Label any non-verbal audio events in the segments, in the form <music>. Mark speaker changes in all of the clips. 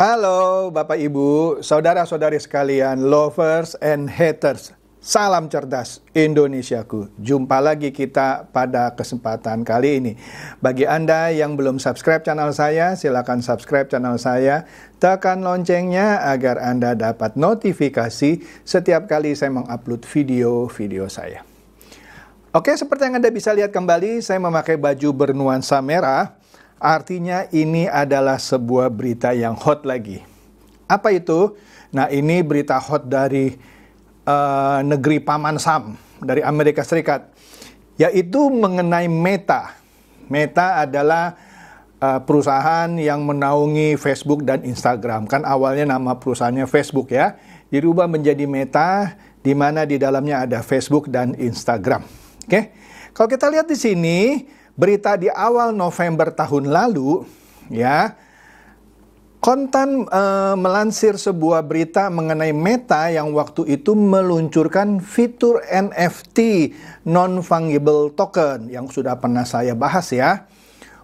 Speaker 1: Halo Bapak Ibu, saudara-saudari sekalian, lovers and haters. Salam cerdas Indonesiaku. Jumpa lagi kita pada kesempatan kali ini. Bagi Anda yang belum subscribe channel saya, silakan subscribe channel saya. Tekan loncengnya agar Anda dapat notifikasi setiap kali saya mengupload video-video saya. Oke, seperti yang Anda bisa lihat kembali, saya memakai baju bernuansa merah Artinya ini adalah sebuah berita yang hot lagi. Apa itu? Nah ini berita hot dari uh, negeri Paman Sam, dari Amerika Serikat. Yaitu mengenai Meta. Meta adalah uh, perusahaan yang menaungi Facebook dan Instagram. Kan awalnya nama perusahaannya Facebook ya. Dirubah menjadi Meta, di mana di dalamnya ada Facebook dan Instagram. Oke, okay? kalau kita lihat di sini, berita di awal November tahun lalu, ya, Kontan e, melansir sebuah berita mengenai Meta yang waktu itu meluncurkan fitur NFT non-fungible token yang sudah pernah saya bahas ya.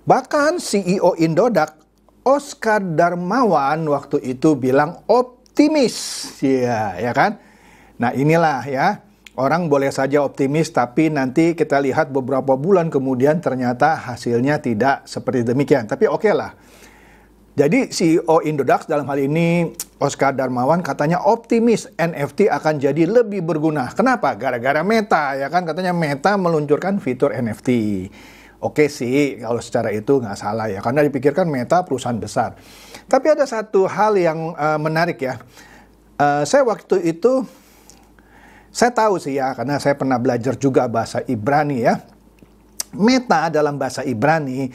Speaker 1: Bahkan CEO Indodax Oscar Darmawan waktu itu bilang optimis, ya, ya kan? Nah inilah ya orang boleh saja optimis, tapi nanti kita lihat beberapa bulan kemudian ternyata hasilnya tidak seperti demikian. Tapi oke okay lah. Jadi CEO Indodax dalam hal ini Oscar Darmawan katanya optimis NFT akan jadi lebih berguna. Kenapa? Gara-gara Meta ya kan katanya Meta meluncurkan fitur NFT. Oke sih kalau secara itu nggak salah ya karena dipikirkan Meta perusahaan besar. Tapi ada satu hal yang uh, menarik ya. Uh, saya waktu itu saya tahu sih ya, karena saya pernah belajar juga bahasa Ibrani ya. Meta dalam bahasa Ibrani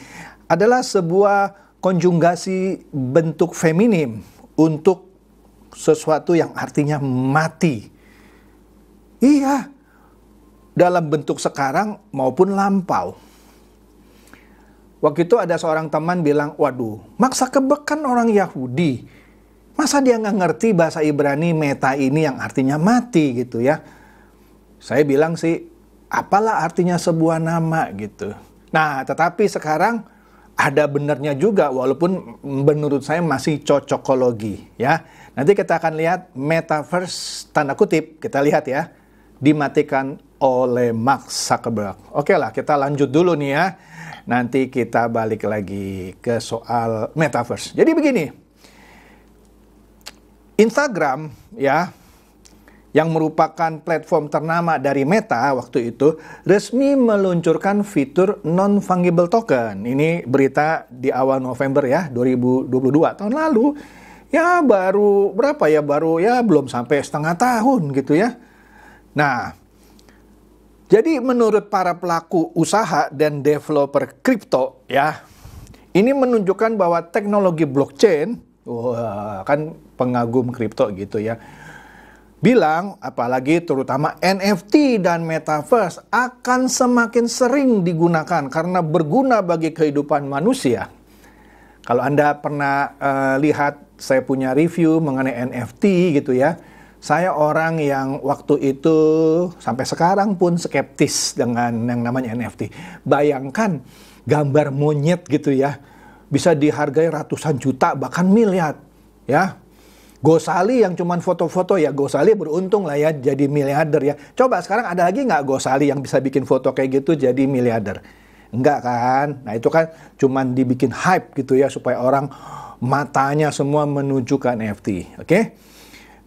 Speaker 1: adalah sebuah konjugasi bentuk feminim untuk sesuatu yang artinya mati. Iya, dalam bentuk sekarang maupun lampau. Waktu itu ada seorang teman bilang, waduh, maksa kebekan orang Yahudi Masa dia nggak ngerti bahasa Ibrani meta ini yang artinya mati gitu ya. Saya bilang sih, apalah artinya sebuah nama gitu. Nah, tetapi sekarang ada benernya juga walaupun menurut saya masih cocokologi ya. Nanti kita akan lihat metaverse tanda kutip, kita lihat ya. Dimatikan oleh Mark Zuckerberg. Oke lah, kita lanjut dulu nih ya. Nanti kita balik lagi ke soal metaverse. Jadi begini, Instagram ya yang merupakan platform ternama dari Meta waktu itu resmi meluncurkan fitur non fungible token. Ini berita di awal November ya 2022 tahun lalu. Ya baru berapa ya baru ya belum sampai setengah tahun gitu ya. Nah, jadi menurut para pelaku usaha dan developer kripto ya, ini menunjukkan bahwa teknologi blockchain wah kan pengagum kripto gitu ya bilang, apalagi terutama NFT dan metaverse akan semakin sering digunakan karena berguna bagi kehidupan manusia. Kalau Anda pernah uh, lihat saya punya review mengenai NFT gitu ya. Saya orang yang waktu itu sampai sekarang pun skeptis dengan yang namanya NFT. Bayangkan gambar monyet gitu ya bisa dihargai ratusan juta bahkan miliar ya Gosali yang cuman foto-foto ya Gosali beruntung lah ya jadi miliarder ya. Coba sekarang ada lagi nggak Gosali yang bisa bikin foto kayak gitu jadi miliarder? Enggak kan? Nah itu kan cuman dibikin hype gitu ya supaya orang matanya semua menuju ke NFT. Oke? Okay?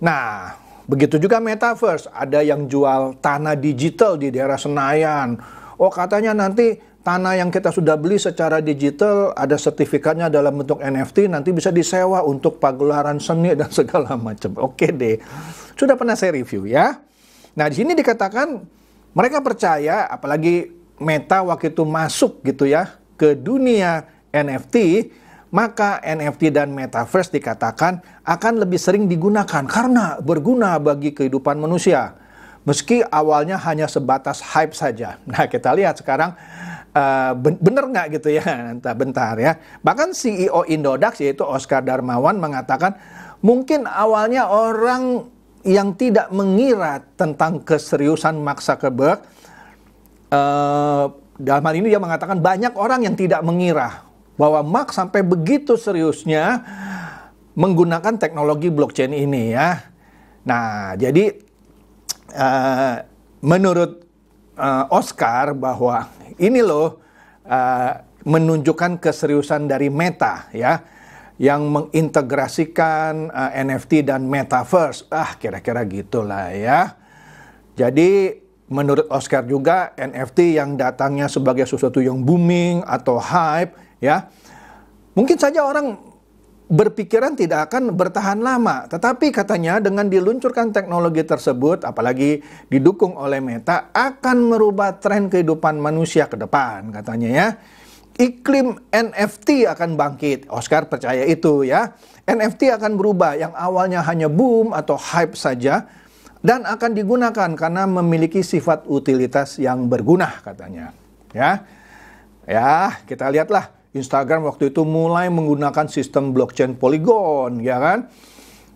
Speaker 1: Nah, begitu juga metaverse. Ada yang jual tanah digital di daerah Senayan. Oh katanya nanti tanah yang kita sudah beli secara digital ada sertifikatnya dalam bentuk NFT nanti bisa disewa untuk pagelaran seni dan <laughs> segala macam. Oke deh. Sudah pernah saya review ya. Nah, di sini dikatakan mereka percaya apalagi Meta waktu itu masuk gitu ya ke dunia NFT, maka NFT dan metaverse dikatakan akan lebih sering digunakan karena berguna bagi kehidupan manusia. Meski awalnya hanya sebatas hype saja. Nah, kita lihat sekarang Eh, benar nggak gitu ya? <laughs> Entah bentar ya. Bahkan CEO Indodax yaitu Oscar Darmawan mengatakan mungkin awalnya orang yang tidak mengira tentang keseriusan Mark Zuckerberg uh, dalam hal ini dia mengatakan banyak orang yang tidak mengira bahwa Mark sampai begitu seriusnya menggunakan teknologi blockchain ini ya. Nah, jadi uh, menurut uh, Oscar bahwa ini loh uh, menunjukkan keseriusan dari Meta ya yang mengintegrasikan uh, eh, NFT dan metaverse. Ah, kira-kira gitulah ya. Jadi menurut Oscar juga NFT yang datangnya sebagai sesuatu yang booming atau hype ya. Mungkin saja orang berpikiran tidak akan bertahan lama. Tetapi katanya dengan diluncurkan teknologi tersebut, apalagi didukung oleh Meta, akan merubah tren kehidupan manusia ke depan katanya ya. Iklim NFT akan bangkit. Oscar percaya itu ya. NFT akan berubah yang awalnya hanya boom atau hype saja dan akan digunakan karena memiliki sifat utilitas yang berguna katanya. Ya. Ya, kita lihatlah Instagram waktu itu mulai menggunakan sistem blockchain Polygon, ya kan?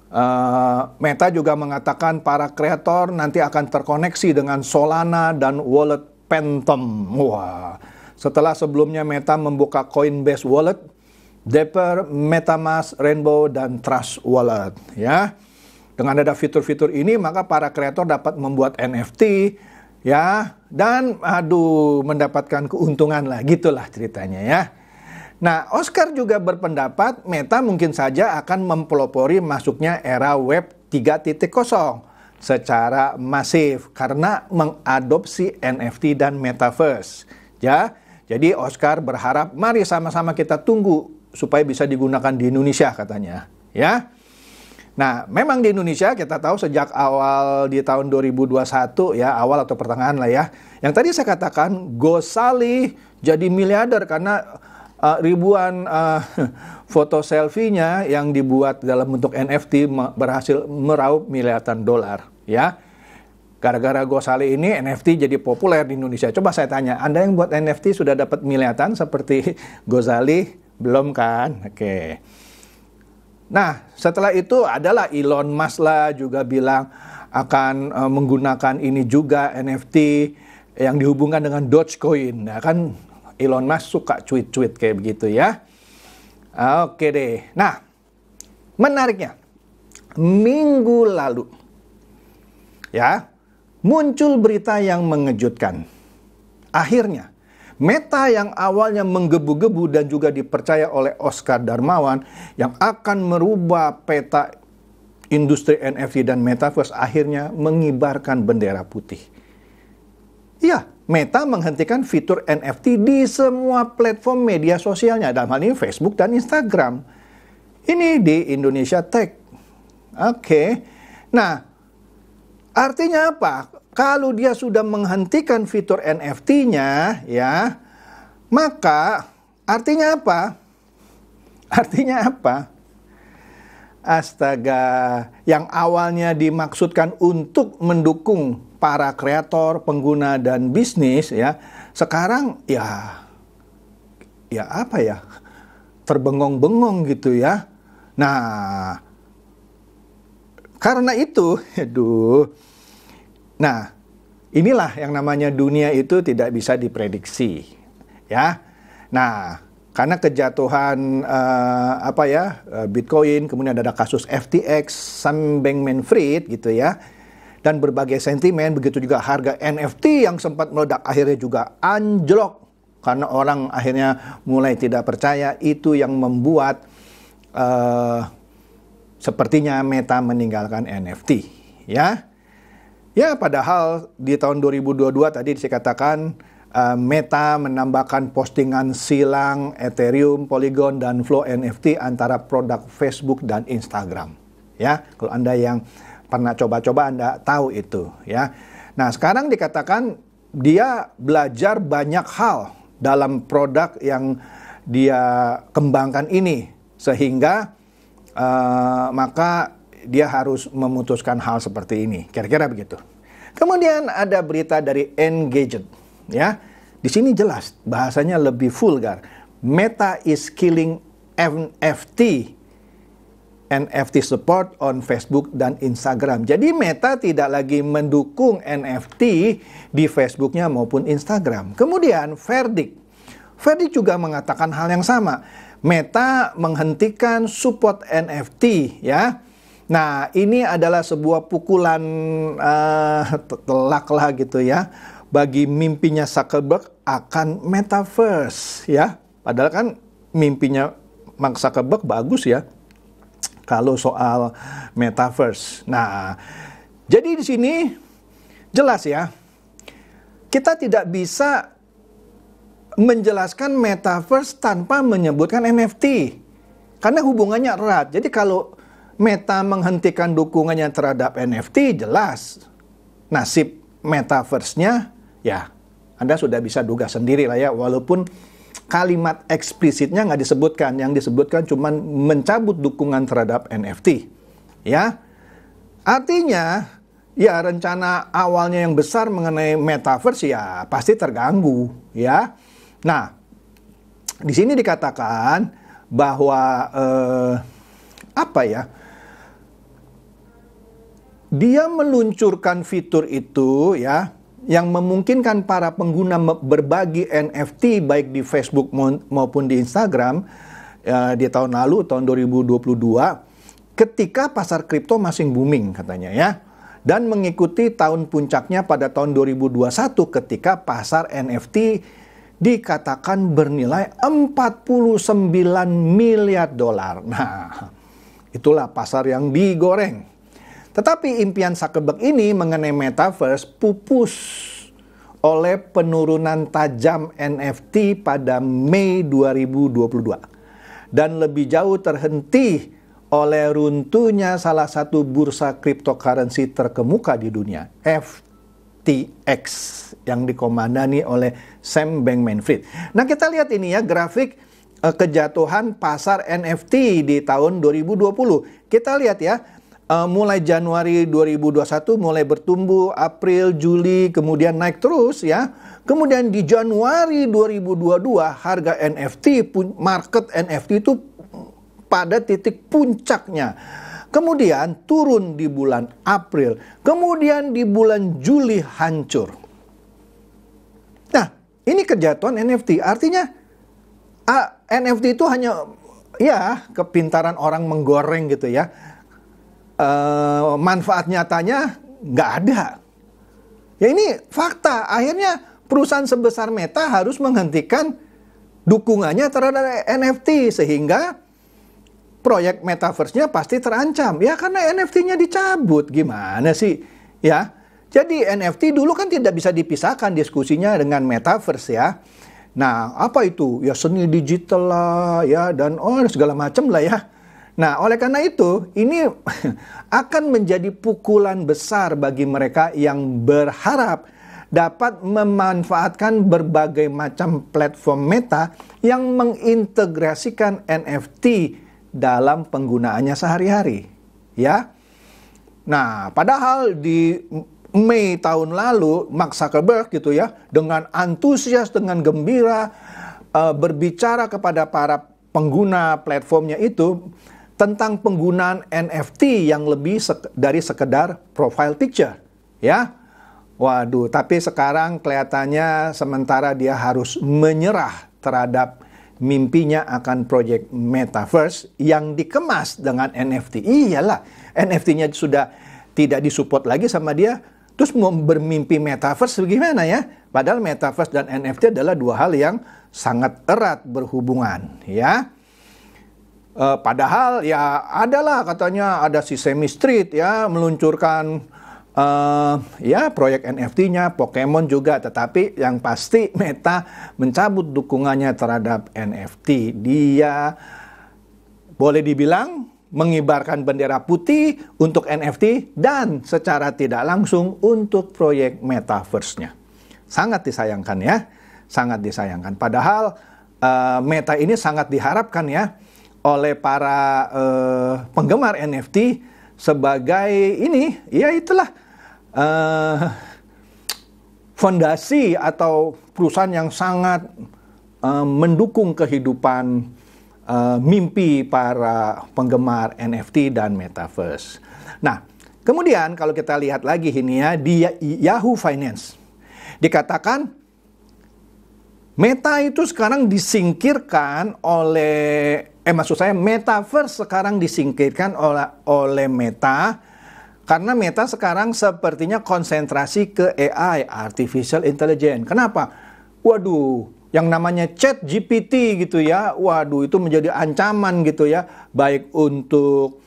Speaker 1: Uh, Meta juga mengatakan para kreator nanti akan terkoneksi dengan Solana dan wallet Phantom. Wah, setelah sebelumnya Meta membuka Coinbase Wallet, Dapper, MetaMask, Rainbow, dan Trust Wallet. Ya, dengan ada fitur-fitur ini maka para kreator dapat membuat NFT, ya, dan aduh mendapatkan keuntungan lah, gitulah ceritanya ya. Nah, Oscar juga berpendapat Meta mungkin saja akan mempelopori masuknya era web 3.0 secara masif karena mengadopsi NFT dan metaverse. Ya, jadi Oscar berharap mari sama-sama kita tunggu supaya bisa digunakan di Indonesia katanya, ya. Nah, memang di Indonesia kita tahu sejak awal di tahun 2021 ya, awal atau pertengahan lah ya. Yang tadi saya katakan Gosali jadi miliarder karena uh, ribuan uh, <laughs> foto selfie-nya yang dibuat dalam bentuk NFT berhasil meraup miliaran dolar, ya. Gara-gara Gosali ini NFT jadi populer di Indonesia. Coba saya tanya, Anda yang buat NFT sudah dapat miliaran seperti <laughs> Gozali? Belum kan? Oke. Nah, setelah itu adalah Elon Musk lah juga bilang akan eh, menggunakan ini juga NFT yang dihubungkan dengan Dogecoin. Nah, kan Elon Musk suka cuit-cuit kayak begitu ya. Oke deh. Nah, menariknya minggu lalu ya muncul berita yang mengejutkan. Akhirnya Meta yang awalnya menggebu-gebu dan juga dipercaya oleh Oscar Darmawan yang akan merubah peta industri NFT dan metaverse akhirnya mengibarkan bendera putih. Iya, Meta menghentikan fitur NFT di semua platform media sosialnya, dalam hal ini Facebook dan Instagram. Ini di Indonesia Tech. Oke, okay. nah artinya apa? Kalau dia sudah menghentikan fitur NFT-nya, ya, maka artinya apa? Artinya apa? Astaga, yang awalnya dimaksudkan untuk mendukung para kreator, pengguna dan bisnis ya sekarang ya ya apa ya terbengong-bengong gitu ya. Nah, karena itu, <laughs> aduh. Nah, inilah yang namanya dunia itu tidak bisa diprediksi, ya. Nah, karena kejatuhan uh, apa ya eh, Bitcoin, kemudian ada kasus FTX, Sam Bankman-Fried gitu ya dan berbagai sentimen, begitu juga harga NFT yang sempat meledak akhirnya juga anjlok karena orang akhirnya mulai tidak percaya itu yang membuat uh, sepertinya Meta meninggalkan NFT ya. Ya padahal di tahun 2022 tadi saya katakan uh, Meta menambahkan postingan silang Ethereum, Polygon dan Flow NFT antara produk Facebook dan Instagram. Ya, kalau Anda yang pernah coba-coba Anda tahu itu ya. Nah, sekarang dikatakan dia belajar banyak hal dalam produk yang dia kembangkan ini sehingga uh, maka dia harus memutuskan hal seperti ini. Kira-kira begitu. Kemudian ada berita dari Engadget ya. Di sini jelas bahasanya lebih vulgar. Meta is killing NFT NFT support on Facebook dan Instagram. Jadi Meta tidak lagi mendukung NFT di Facebooknya maupun Instagram. Kemudian Verdict. Verdict juga mengatakan hal yang sama. Meta menghentikan support NFT ya. Nah ini adalah sebuah pukulan uh, telak lah gitu ya. Bagi mimpinya Zuckerberg akan Metaverse ya. Padahal kan mimpinya Mark Zuckerberg bagus ya kalau soal metaverse. Nah, jadi di sini jelas ya, kita tidak bisa menjelaskan metaverse tanpa menyebutkan NFT. Karena hubungannya erat. Jadi kalau Meta menghentikan dukungannya terhadap NFT jelas nasib metaverse-nya ya Anda sudah bisa duga sendiri lah ya walaupun kalimat eksplisitnya nggak disebutkan. Yang disebutkan cuma mencabut dukungan terhadap NFT. Ya, artinya ya rencana awalnya yang besar mengenai metaverse ya pasti terganggu ya. Nah, di sini dikatakan bahwa eh, apa ya? Dia meluncurkan fitur itu ya yang memungkinkan para pengguna berbagi NFT baik di Facebook maupun di Instagram uh, di tahun lalu tahun 2022 ketika pasar kripto masih booming katanya ya dan mengikuti tahun puncaknya pada tahun 2021 ketika pasar NFT dikatakan bernilai 49 miliar dolar. Nah, itulah pasar yang digoreng tetapi impian Zuckerberg ini mengenai metaverse pupus oleh penurunan tajam NFT pada Mei 2022 dan lebih jauh terhenti oleh runtuhnya salah satu bursa cryptocurrency terkemuka di dunia, FTX yang dikomandani oleh Sam Bankman-Fried. Nah, kita lihat ini ya grafik eh, kejatuhan pasar NFT di tahun 2020. Kita lihat ya, uh, mulai Januari 2021 mulai bertumbuh April, Juli, kemudian naik terus ya. Kemudian di Januari 2022 harga NFT market NFT itu pada titik puncaknya. Kemudian turun di bulan April, kemudian di bulan Juli hancur. Nah, ini kejatuhan NFT. Artinya uh, NFT itu hanya ya kepintaran orang menggoreng gitu ya Eh, manfaat nyatanya nggak ada. Ya ini fakta. Akhirnya perusahaan sebesar Meta harus menghentikan dukungannya terhadap NFT sehingga proyek metaverse-nya pasti terancam. Ya karena NFT-nya dicabut. Gimana sih? Ya. Jadi NFT dulu kan tidak bisa dipisahkan diskusinya dengan metaverse ya. Nah, apa itu? Ya seni digital lah ya dan oh segala macam lah ya. Nah, oleh karena itu, ini <laughs> akan menjadi pukulan besar bagi mereka yang berharap dapat memanfaatkan berbagai macam platform meta yang mengintegrasikan NFT dalam penggunaannya sehari-hari, ya. Nah, padahal di Mei tahun lalu Mark Zuckerberg gitu ya, dengan antusias dengan gembira eh, berbicara kepada para pengguna platformnya itu tentang penggunaan NFT yang lebih sek dari sekedar profile picture, ya. Waduh, tapi sekarang kelihatannya sementara dia harus menyerah terhadap mimpinya akan project metaverse yang dikemas dengan NFT. Iyalah, NFT-nya sudah tidak disupport lagi sama dia. Terus mau bermimpi metaverse bagaimana ya? Padahal metaverse dan NFT adalah dua hal yang sangat erat berhubungan, ya. Uh, padahal ya adalah katanya ada si Semi Street ya meluncurkan uh, ya proyek NFT-nya Pokemon juga tetapi yang pasti <laughs> Meta mencabut dukungannya terhadap NFT. Dia boleh dibilang mengibarkan bendera putih untuk NFT dan secara tidak langsung untuk proyek metaverse-nya. Sangat disayangkan ya, sangat disayangkan. Padahal uh, Meta ini sangat diharapkan ya oleh para uh, penggemar NFT sebagai ini ya itulah uh, fondasi atau perusahaan yang sangat uh, mendukung kehidupan uh, mimpi para penggemar NFT dan metaverse. Nah, kemudian kalau kita lihat lagi ini ya di Yahoo Finance dikatakan Meta itu sekarang disingkirkan oleh eh maksud saya metaverse sekarang disingkirkan oleh oleh Meta karena Meta sekarang sepertinya konsentrasi ke AI artificial intelligence. Kenapa? Waduh, yang namanya chat GPT gitu ya. Waduh, itu menjadi ancaman gitu ya baik untuk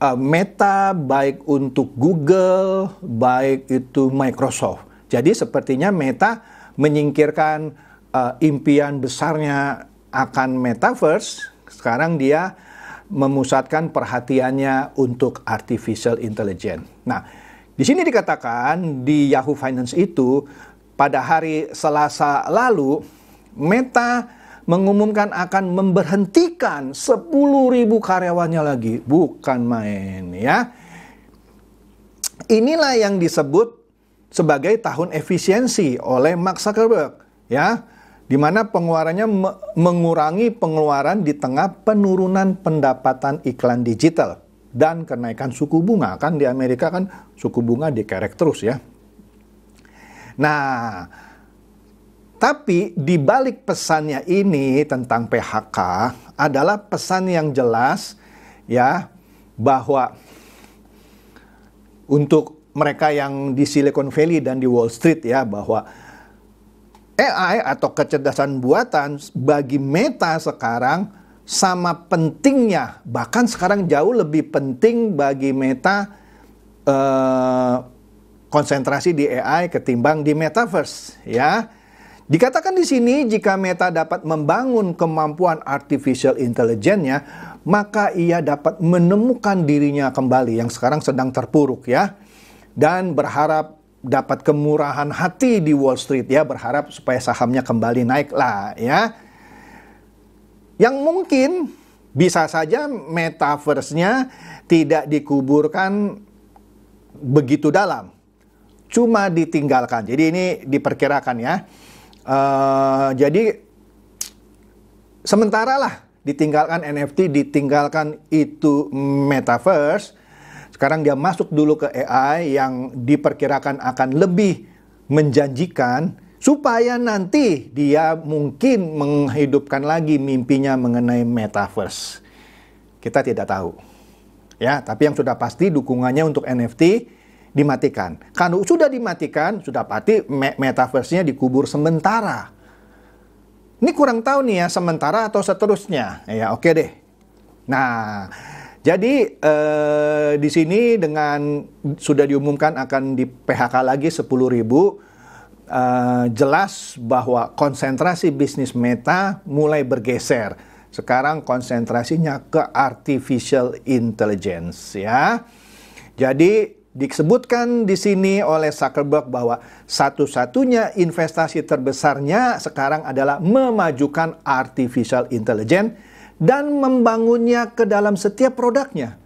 Speaker 1: uh, Meta, baik untuk Google, baik itu Microsoft. Jadi sepertinya Meta menyingkirkan uh, impian besarnya akan metaverse, sekarang dia memusatkan perhatiannya untuk artificial intelligence. Nah, di sini dikatakan di Yahoo Finance itu pada hari Selasa lalu Meta mengumumkan akan memberhentikan 10.000 karyawannya lagi, bukan main ya. Inilah yang disebut sebagai tahun efisiensi oleh Mark Zuckerberg ya di mana pengeluarannya me mengurangi pengeluaran di tengah penurunan pendapatan iklan digital dan kenaikan suku bunga. Kan di Amerika kan suku bunga dikerek terus ya. Nah, tapi di balik pesannya ini tentang PHK adalah pesan yang jelas ya bahwa untuk mereka yang di Silicon Valley dan di Wall Street ya bahwa AI atau kecerdasan buatan bagi Meta sekarang sama pentingnya, bahkan sekarang jauh lebih penting bagi Meta eh, konsentrasi di AI ketimbang di metaverse, ya. Dikatakan di sini jika Meta dapat membangun kemampuan artificial intelligence-nya, maka ia dapat menemukan dirinya kembali yang sekarang sedang terpuruk ya dan berharap dapat kemurahan hati di Wall Street ya berharap supaya sahamnya kembali naik lah ya. Yang mungkin bisa saja metaverse-nya tidak dikuburkan begitu dalam. Cuma ditinggalkan. Jadi ini diperkirakan ya. Uh, jadi sementara lah ditinggalkan NFT, ditinggalkan itu metaverse sekarang dia masuk dulu ke AI yang diperkirakan akan lebih menjanjikan supaya nanti dia mungkin menghidupkan lagi mimpinya mengenai metaverse. Kita tidak tahu. Ya, tapi yang sudah pasti dukungannya untuk NFT dimatikan. Kalau sudah dimatikan, sudah pasti metaverse-nya dikubur sementara. Ini kurang tahu nih ya, sementara atau seterusnya. Ya, oke deh. Nah, jadi eh, di sini dengan sudah diumumkan akan di PHK lagi 10.000 ribu, eh, jelas bahwa konsentrasi bisnis Meta mulai bergeser. Sekarang konsentrasinya ke artificial intelligence ya. Jadi disebutkan di sini oleh Zuckerberg bahwa satu-satunya investasi terbesarnya sekarang adalah memajukan artificial intelligence dan membangunnya ke dalam setiap produknya.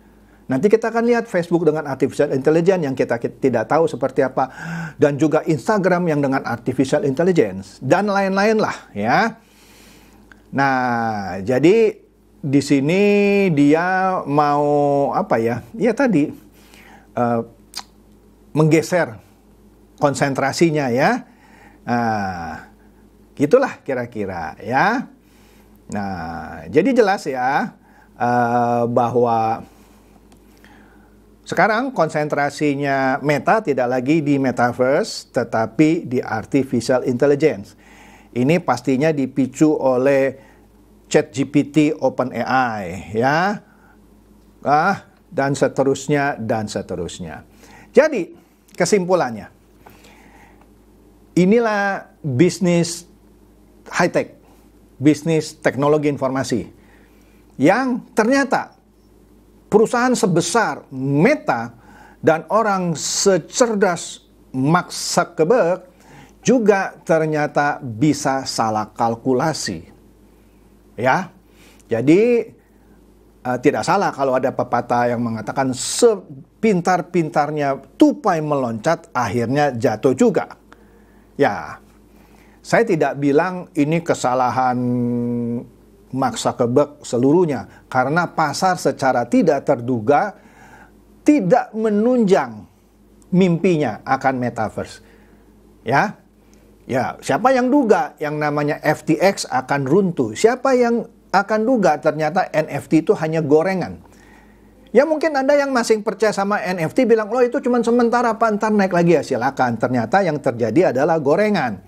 Speaker 1: Nanti kita akan lihat Facebook dengan artificial intelligence yang kita tidak tahu seperti apa dan juga Instagram yang dengan artificial intelligence dan lain-lain lah ya. Nah, jadi di sini dia mau apa ya? Ya tadi uh, menggeser konsentrasinya ya. Nah, gitulah kira-kira ya. Nah, jadi jelas ya eh, bahwa sekarang konsentrasinya Meta tidak lagi di metaverse tetapi di artificial intelligence. Ini pastinya dipicu oleh ChatGPT OpenAI ya. Ah, dan seterusnya dan seterusnya. Jadi, kesimpulannya inilah bisnis high tech bisnis teknologi informasi. Yang ternyata perusahaan sebesar Meta dan orang secerdas Mark Zuckerberg juga ternyata bisa salah kalkulasi. Ya. Jadi uh, tidak salah kalau ada pepatah yang mengatakan sepintar-pintarnya tupai meloncat akhirnya jatuh juga. Ya, saya tidak bilang ini kesalahan maksa kebek seluruhnya karena pasar secara tidak terduga tidak menunjang mimpinya akan metaverse. Ya. Ya, siapa yang duga yang namanya FTX akan runtuh? Siapa yang akan duga ternyata NFT itu hanya gorengan? Ya mungkin ada yang masih percaya sama NFT bilang, loh itu cuma sementara pantar naik lagi ya silakan. Ternyata yang terjadi adalah gorengan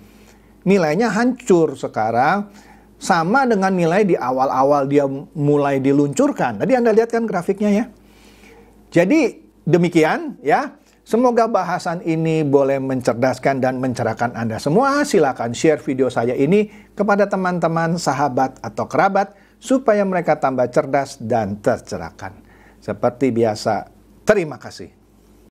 Speaker 1: nilainya hancur sekarang sama dengan nilai di awal-awal dia mulai diluncurkan. Tadi Anda lihat kan grafiknya ya. Jadi demikian ya. Semoga bahasan ini boleh mencerdaskan dan mencerahkan Anda semua. Silakan share video saya ini kepada teman-teman, sahabat, atau kerabat supaya mereka tambah cerdas dan tercerahkan. Seperti biasa, terima kasih.